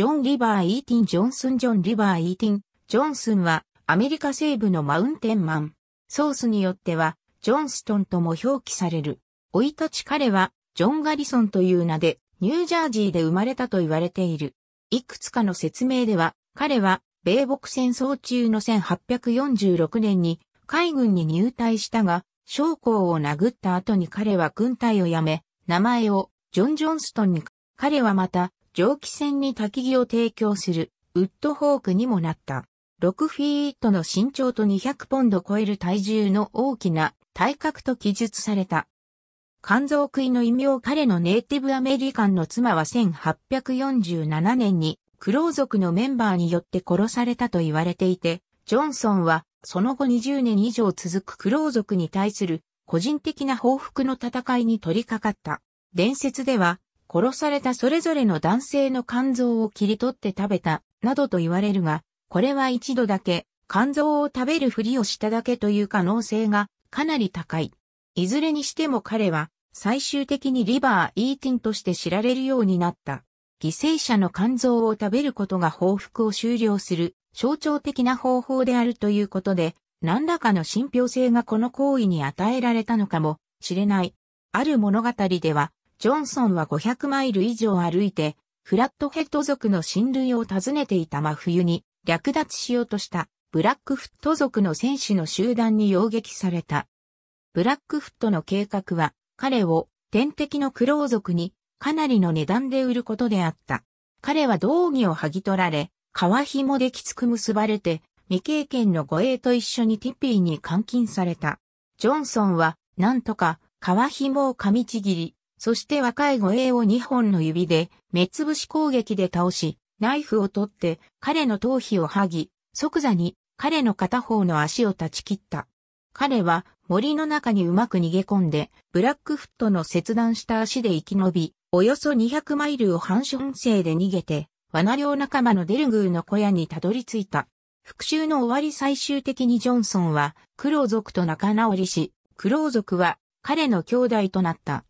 ジョン・リバー・イーティン・ジョンスン・ジョン・リバー・イーティン・ジョンスンは、アメリカ西部のマウンテンマン。ソースによっては、ジョンストンとも表記される。老い立ち彼は、ジョン・ガリソンという名で、ニュージャージーで生まれたと言われている。いくつかの説明では、彼は、米北戦争中の1846年に、海軍に入隊したが、将校を殴った後に彼は軍隊を辞め、名前をジョン・ジョンストンに、彼はまた、蒸気船に焚き木を提供するウッドホークにもなった。6フィートの身長と200ポンド超える体重の大きな体格と記述された。肝臓食いの異名彼のネイティブアメリカンの妻は1847年にクロー族のメンバーによって殺されたと言われていて、ジョンソンはその後20年以上続くクロー族に対する個人的な報復の戦いに取り掛かった。伝説では殺されたそれぞれの男性の肝臓を切り取って食べた、などと言われるが、これは一度だけ、肝臓を食べるふりをしただけという可能性がかなり高い。いずれにしても彼は最終的にリバー・イーティンとして知られるようになった。犠牲者の肝臓を食べることが報復を終了する象徴的な方法であるということで、何らかの信憑性がこの行為に与えられたのかもしれない。ある物語では、ジョンソンは500マイル以上歩いて、フラットヘッド族の親類を訪ねていた真冬に略奪しようとしたブラックフット族の戦士の集団に擁撃された。ブラックフットの計画は彼を天敵のクロー族にかなりの値段で売ることであった。彼は道義を剥ぎ取られ、皮紐できつく結ばれて、未経験の護衛と一緒にティピーに監禁された。ジョンソンは、なんとか、皮紐を噛みちぎり、そして若い護衛を2本の指で、目つぶし攻撃で倒し、ナイフを取って彼の頭皮を剥ぎ、即座に彼の片方の足を断ち切った。彼は森の中にうまく逃げ込んで、ブラックフットの切断した足で生き延び、およそ200マイルを半春生で逃げて、罠猟仲間のデルグーの小屋にたどり着いた。復讐の終わり最終的にジョンソンは、クロー族と仲直りし、クロー族は彼の兄弟となった。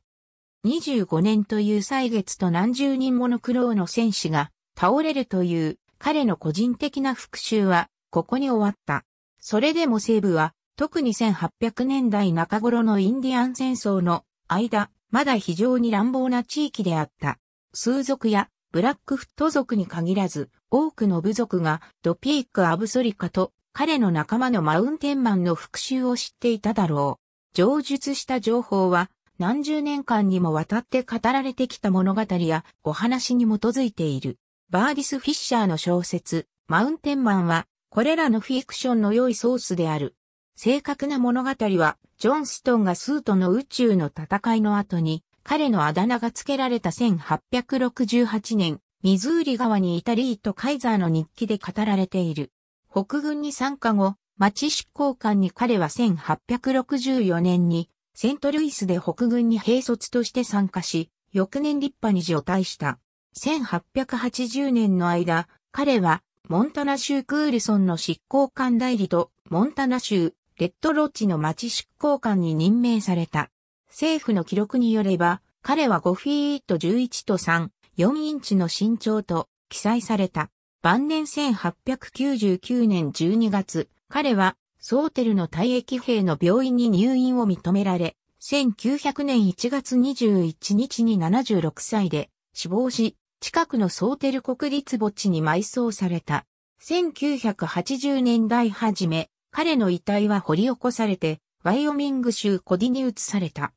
25年という歳月と何十人もの苦労の戦士が倒れるという彼の個人的な復讐はここに終わった。それでも西部は特に1800年代中頃のインディアン戦争の間、まだ非常に乱暴な地域であった。数族やブラックフット族に限らず、多くの部族がドピーク・アブソリカと彼の仲間のマウンテンマンの復讐を知っていただろう。上述した情報は何十年間にもわたって語られてきた物語やお話に基づいている。バーディス・フィッシャーの小説、マウンテンマンは、これらのフィクションの良いソースである。正確な物語は、ジョンストンがスートの宇宙の戦いの後に、彼のあだ名が付けられた1868年、ミズーリ川にいたリート・カイザーの日記で語られている。北軍に参加後、町執行官に彼は1864年にセントルイスで北軍に兵卒として参加し、翌年立派に除隊した。1880年の間、彼は、モンタナ州クールソンの執行官代理と、モンタナ州、レッドロッジの町執行官に任命された。政府の記録によれば、彼は5フィート11と3、4インチの身長と記載された。晩年1899年12月、彼はソーテルの退役兵の病院に入院を認められ、1900年1月21日に76歳で死亡し、近くのソーテル国立墓地に埋葬された。1980年代初め、彼の遺体は掘り起こされて、ワイオミング州コディに移された。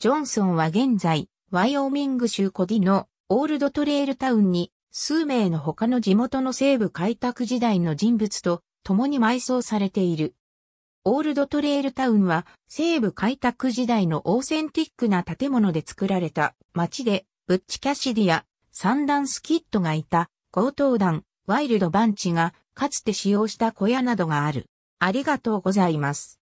ジョンソンは現在、ワイオミング州コディのオールドトレイルタウンに数名の他の地元の西部開拓時代の人物と共に埋葬されている。オールドトレイルタウンは西部開拓時代のオーセンティックな建物で作られた街で、ブッチ・キャシディや三段スキットがいた強盗団、ワイルド・バンチがかつて使用した小屋などがある。ありがとうございます。